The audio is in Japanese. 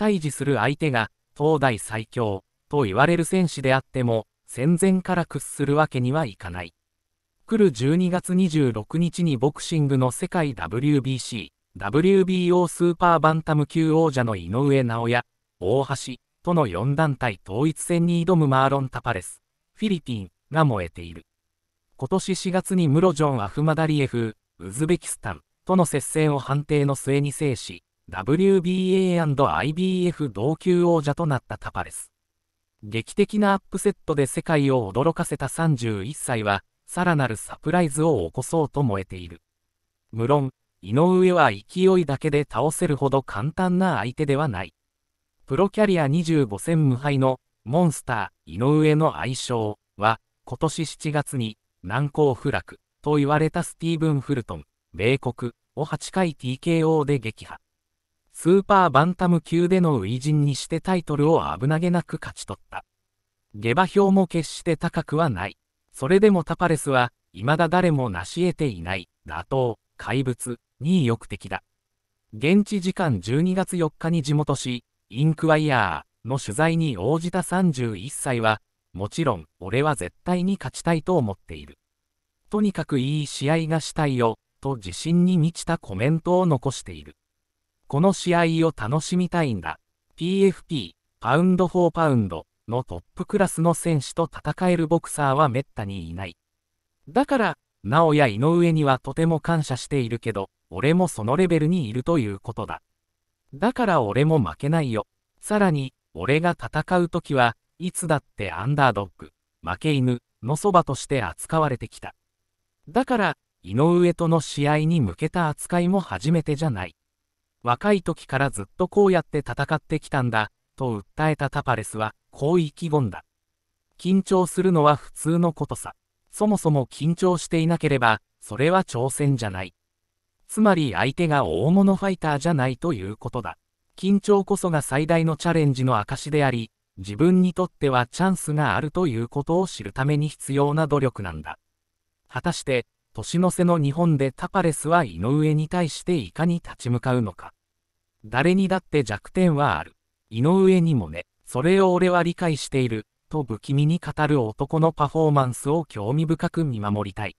対峙する相手が、東大最強と言われる戦士であっても、戦前から屈するわけにはいかない。来る12月26日にボクシングの世界 WBC、WBO スーパーバンタム級王者の井上尚弥、大橋との4団体統一戦に挑むマーロン・タパレス、フィリピンが燃えている。今年4月にムロジョン・アフマダリエフ、ウズベキスタンとの接戦を判定の末に制し、WBA&IBF 同級王者となったタパレス。劇的なアップセットで世界を驚かせた31歳は、さらなるサプライズを起こそうと燃えている。無論、井上は勢いだけで倒せるほど簡単な相手ではない。プロキャリア25戦無敗のモンスター井上の愛称は、今年7月に難攻不落と言われたスティーブン・フルトン、米国を8回 TKO で撃破。スーパーバンタム級での初陣にしてタイトルを危なげなく勝ち取った。下馬評も決して高くはない。それでもタパレスは、未だ誰も成し得ていない、打倒、怪物、に意欲的だ。現地時間12月4日に地元紙、インクワイヤーの取材に応じた31歳は、もちろん、俺は絶対に勝ちたいと思っている。とにかくいい試合がしたいよ、と自信に満ちたコメントを残している。この試合を楽しみたいんだ。PFP、パウンド・フォー・パウンドのトップクラスの選手と戦えるボクサーはめったにいない。だから、なおや井上にはとても感謝しているけど、俺もそのレベルにいるということだ。だから俺も負けないよ。さらに、俺が戦うときは、いつだってアンダードッグ、負け犬のそばとして扱われてきた。だから、井上との試合に向けた扱いも初めてじゃない。若い時からずっとこうやって戦ってきたんだ、と訴えたタパレスは、こう意気込んだ。緊張するのは普通のことさ。そもそも緊張していなければ、それは挑戦じゃない。つまり相手が大物ファイターじゃないということだ。緊張こそが最大のチャレンジの証であり、自分にとってはチャンスがあるということを知るために必要な努力なんだ。果たして、年の瀬の日本でタパレスは井上に対していかに立ち向かうのか。誰にだって弱点はある。井上にもね、それを俺は理解している、と不気味に語る男のパフォーマンスを興味深く見守りたい。